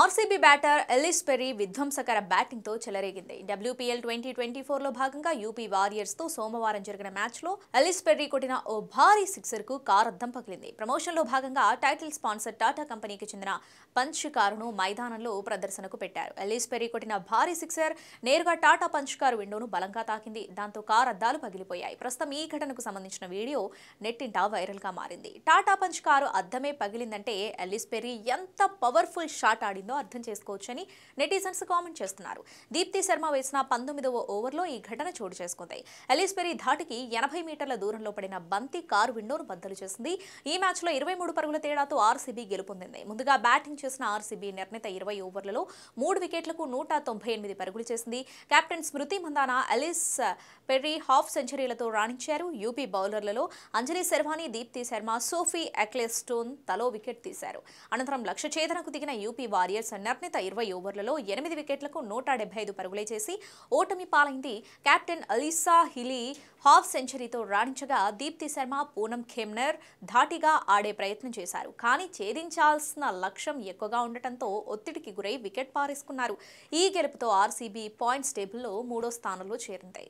RCB batter Ellyse Perry విధ్వంసకర బ్యాటింగ్తో చెలరేగింది డబ్ల్యూపీఎల్ ట్వంటీ ట్వంటీ ఫోర్లో భాగంగా యూపీ వారియర్స్తో సోమవారం జరిగిన మ్యాచ్లో ఎలిస్ పెర్రీ కొట్టిన ఓ భారీ సిక్సర్కు కారద్దం పగిలింది ప్రమోషన్లో భాగంగా టైటిల్ స్పాన్సర్ టాటా కంపెనీకి చెందిన పంచ్ కారును మైదానంలో ప్రదర్శనకు పెట్టారు ఎలిస్ పెర్రీ కొట్టిన భారీ సిక్సర్ నేరుగా టాటా పంచ్ కారు విండోను బలంగా తాకింది దాంతో కారు అద్దాలు పగిలిపోయాయి ప్రస్తుతం ఈ ఘటనకు సంబంధించిన వీడియో నెట్టింటా వైరల్గా మారింది టాటా పంచ్ కారు అద్దమే పగిలిందంటే ఎలిస్ పెర్రీ ఎంత పవర్ఫుల్ షాట్ ఆడింది మారిందో అర్థం చేసుకోవచ్చని నెటిజన్స్ కామెంట్ చేస్తున్నారు దీప్తి శర్మ వేసిన పంతొమ్మిదవ ఓవర్లో ఈ ఘటన చోటు చేసుకుంది ఎలిస్బెరీ ధాటికి ఎనభై మీటర్ల దూరంలో పడిన బంతి కారు విండోను బద్దలు చేసింది ఈ మ్యాచ్లో ఇరవై మూడు పరుగుల తేడాతో ఆర్సీబీ గెలుపొందింది ముందుగా బ్యాటింగ్ చేసిన ఆర్సీబీ నిర్ణీత ఇరవై ఓవర్లలో మూడు వికెట్లకు నూట తొంభై ఎనిమిది పరుగులు చేసింది captain Smriti Mandhana Ellyse Perry half సెంచరీలతో రాణించారు యూపీ బౌలర్లలో అంజలి శర్వాని దీప్తి శర్మ సోఫీ అక్లెస్టోన్ తలో వికెట్ తీశారు అనంతరం లక్ష్య ఛేదనకు దిగిన యూపీ వారియర్ వారియర్స్ నిర్ణీత ఇరవై ఓవర్లలో ఎనిమిది వికెట్లకు నూట ఐదు పరుగులే చేసి ఓటమి పాలైంది కెప్టెన్ అలీసా హిలీ హాఫ్ సెంచరీతో రాణించగా దీప్తి శర్మ పూనం ఖేమ్నర్ ధాటిగా ఆడే ప్రయత్నం చేశారు కానీ ఛేదించాల్సిన లక్ష్యం ఎక్కువగా ఉండటంతో ఒత్తిడికి గురై వికెట్ పారేసుకున్నారు ఈ గెలుపుతో ఆర్సీబీ పాయింట్స్ టేబుల్లో మూడో స్థానంలో చేరింది